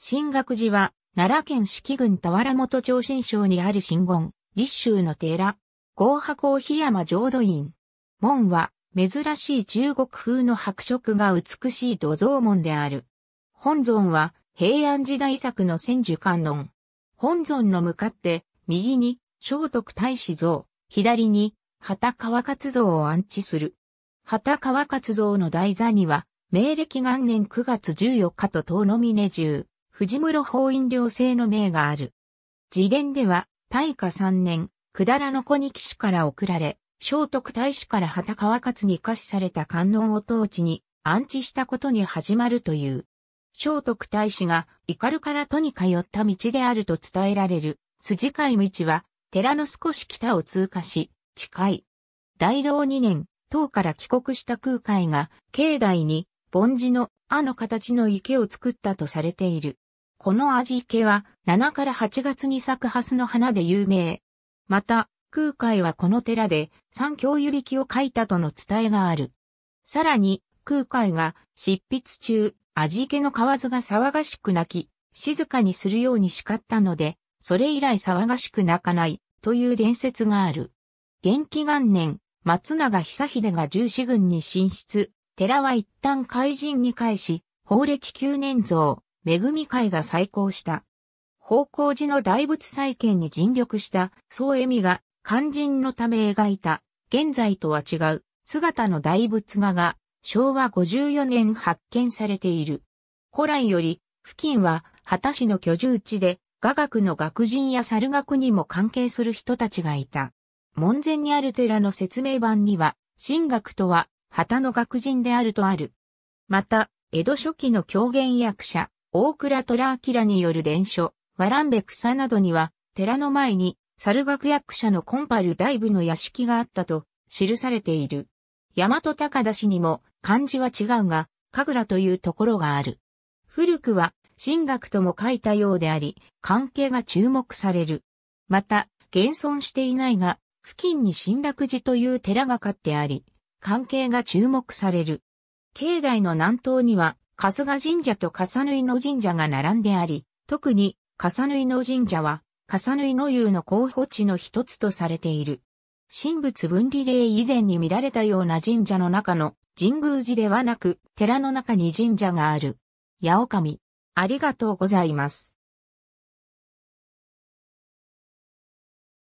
新学寺は、奈良県四季郡田原本町新省にある新言、立州の寺。合白高檜山浄土院。門は、珍しい中国風の白色が美しい土蔵門である。本尊は、平安時代作の千手観音。本尊の向かって、右に、聖徳太子像、左に、畑川勝像を安置する。畑川勝像の台座には、明暦元年9月14日と遠野峰中、藤室法院領制の命がある。自伝では、大化3年、くだらの子に騎士から送られ、聖徳太子から旗川勝に下しされた観音を統治に安置したことに始まるという。聖徳太子が怒から都に通った道であると伝えられる筋かい道は寺の少し北を通過し、近い。大道2年、唐から帰国した空海が境内に凡寺のあの形の池を作ったとされている。この味気は7から8月に咲くハスの花で有名。また、空海はこの寺で三教ゆ引きを書いたとの伝えがある。さらに、空海が執筆中、味気の蛙が騒がしく泣き、静かにするように叱ったので、それ以来騒がしく泣かないという伝説がある。元気元年、松永久秀が十四軍に進出、寺は一旦海人に返し、法暦九年増、恵み会が再興した。方向寺の大仏再建に尽力した総恵美が肝心のため描いた現在とは違う姿の大仏画が昭和54年発見されている。古来より付近は畑市の居住地で雅楽の学人や猿楽にも関係する人たちがいた。門前にある寺の説明版には、神学とは、旗の学人であるとある。また、江戸初期の狂言役者、大倉キ明による伝書、ランべ草などには、寺の前に、猿学役者のコンパル大部の屋敷があったと、記されている。大和高田氏にも、漢字は違うが、神楽というところがある。古くは、神学とも書いたようであり、関係が注目される。また、現存していないが、付近に神楽寺という寺がかってあり、関係が注目される。境内の南東には、春日神社と笠縫の神社が並んであり、特に笠縫の神社は笠縫の湯の候補地の一つとされている。神仏分離令以前に見られたような神社の中の神宮寺ではなく寺の中に神社がある。八神、ありがとうございます。